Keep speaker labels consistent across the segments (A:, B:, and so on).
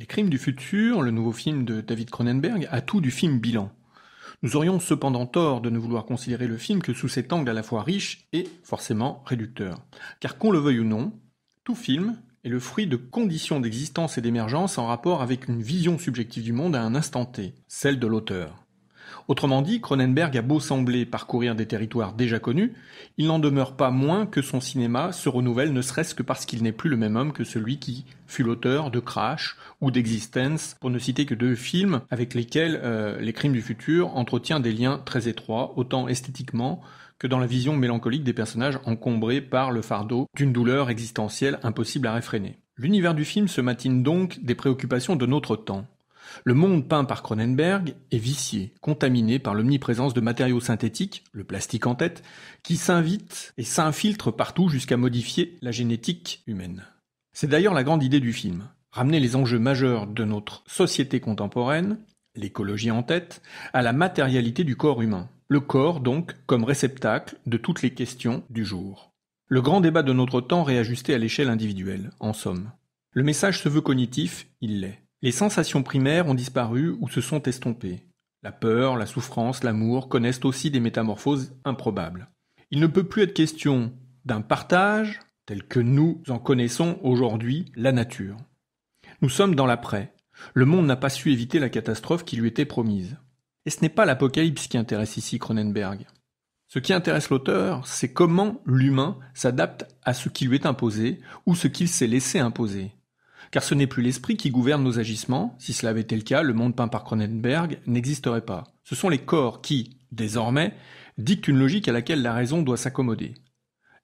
A: Les Crimes du futur, le nouveau film de David Cronenberg, a tout du film Bilan. Nous aurions cependant tort de ne vouloir considérer le film que sous cet angle à la fois riche et forcément réducteur. Car qu'on le veuille ou non, tout film est le fruit de conditions d'existence et d'émergence en rapport avec une vision subjective du monde à un instant T, celle de l'auteur. Autrement dit, Cronenberg a beau sembler parcourir des territoires déjà connus, il n'en demeure pas moins que son cinéma se renouvelle ne serait-ce que parce qu'il n'est plus le même homme que celui qui fut l'auteur de Crash ou d'Existence, pour ne citer que deux films avec lesquels euh, Les Crimes du Futur entretient des liens très étroits, autant esthétiquement que dans la vision mélancolique des personnages encombrés par le fardeau d'une douleur existentielle impossible à réfréner. L'univers du film se matine donc des préoccupations de notre temps. Le monde peint par Cronenberg est vicié, contaminé par l'omniprésence de matériaux synthétiques, le plastique en tête, qui s'invite et s'infiltrent partout jusqu'à modifier la génétique humaine. C'est d'ailleurs la grande idée du film, ramener les enjeux majeurs de notre société contemporaine, l'écologie en tête, à la matérialité du corps humain. Le corps donc comme réceptacle de toutes les questions du jour. Le grand débat de notre temps réajusté à l'échelle individuelle, en somme. Le message se veut cognitif, il l'est. Les sensations primaires ont disparu ou se sont estompées. La peur, la souffrance, l'amour connaissent aussi des métamorphoses improbables. Il ne peut plus être question d'un partage tel que nous en connaissons aujourd'hui la nature. Nous sommes dans l'après. Le monde n'a pas su éviter la catastrophe qui lui était promise. Et ce n'est pas l'apocalypse qui intéresse ici Cronenberg. Ce qui intéresse l'auteur, c'est comment l'humain s'adapte à ce qui lui est imposé ou ce qu'il s'est laissé imposer, car ce n'est plus l'esprit qui gouverne nos agissements, si cela avait été le cas, le monde peint par Cronenberg n'existerait pas. Ce sont les corps qui, désormais, dictent une logique à laquelle la raison doit s'accommoder.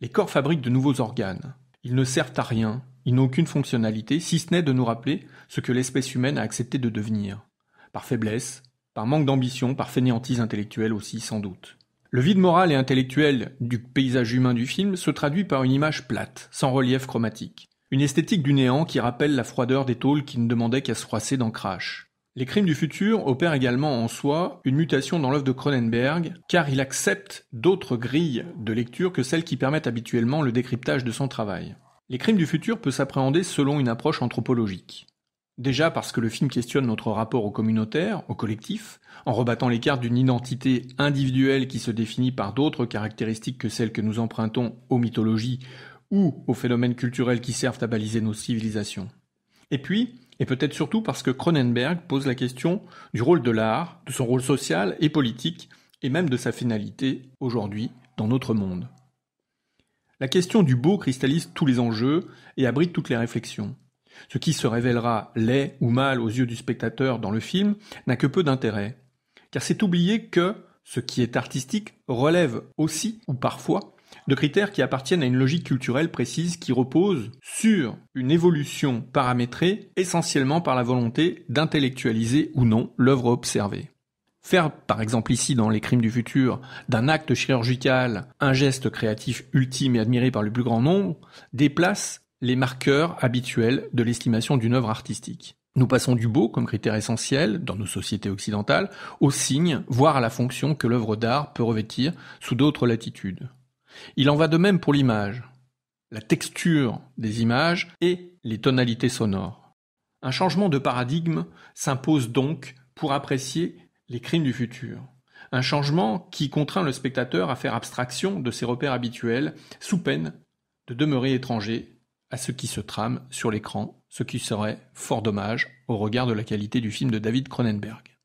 A: Les corps fabriquent de nouveaux organes. Ils ne servent à rien, ils n'ont aucune fonctionnalité, si ce n'est de nous rappeler ce que l'espèce humaine a accepté de devenir. Par faiblesse, par manque d'ambition, par fainéantise intellectuelle aussi, sans doute. Le vide moral et intellectuel du paysage humain du film se traduit par une image plate, sans relief chromatique. Une esthétique du néant qui rappelle la froideur des tôles qui ne demandaient qu'à se froisser dans Crash. Les crimes du futur opèrent également en soi une mutation dans l'œuvre de Cronenberg, car il accepte d'autres grilles de lecture que celles qui permettent habituellement le décryptage de son travail. Les crimes du futur peut s'appréhender selon une approche anthropologique. Déjà parce que le film questionne notre rapport au communautaire, au collectif, en rebattant l'écart d'une identité individuelle qui se définit par d'autres caractéristiques que celles que nous empruntons aux mythologies ou aux phénomènes culturels qui servent à baliser nos civilisations. Et puis, et peut-être surtout parce que Cronenberg pose la question du rôle de l'art, de son rôle social et politique, et même de sa finalité aujourd'hui dans notre monde. La question du beau cristallise tous les enjeux et abrite toutes les réflexions. Ce qui se révélera laid ou mal aux yeux du spectateur dans le film n'a que peu d'intérêt, car c'est oublier que ce qui est artistique relève aussi, ou parfois, de critères qui appartiennent à une logique culturelle précise qui repose sur une évolution paramétrée essentiellement par la volonté d'intellectualiser ou non l'œuvre observée. Faire, par exemple ici dans Les Crimes du Futur, d'un acte chirurgical un geste créatif ultime et admiré par le plus grand nombre, déplace les marqueurs habituels de l'estimation d'une œuvre artistique. Nous passons du beau comme critère essentiel dans nos sociétés occidentales au signe, voire à la fonction que l'œuvre d'art peut revêtir sous d'autres latitudes. Il en va de même pour l'image, la texture des images et les tonalités sonores. Un changement de paradigme s'impose donc pour apprécier les crimes du futur. Un changement qui contraint le spectateur à faire abstraction de ses repères habituels, sous peine de demeurer étranger à ce qui se trame sur l'écran, ce qui serait fort dommage au regard de la qualité du film de David Cronenberg.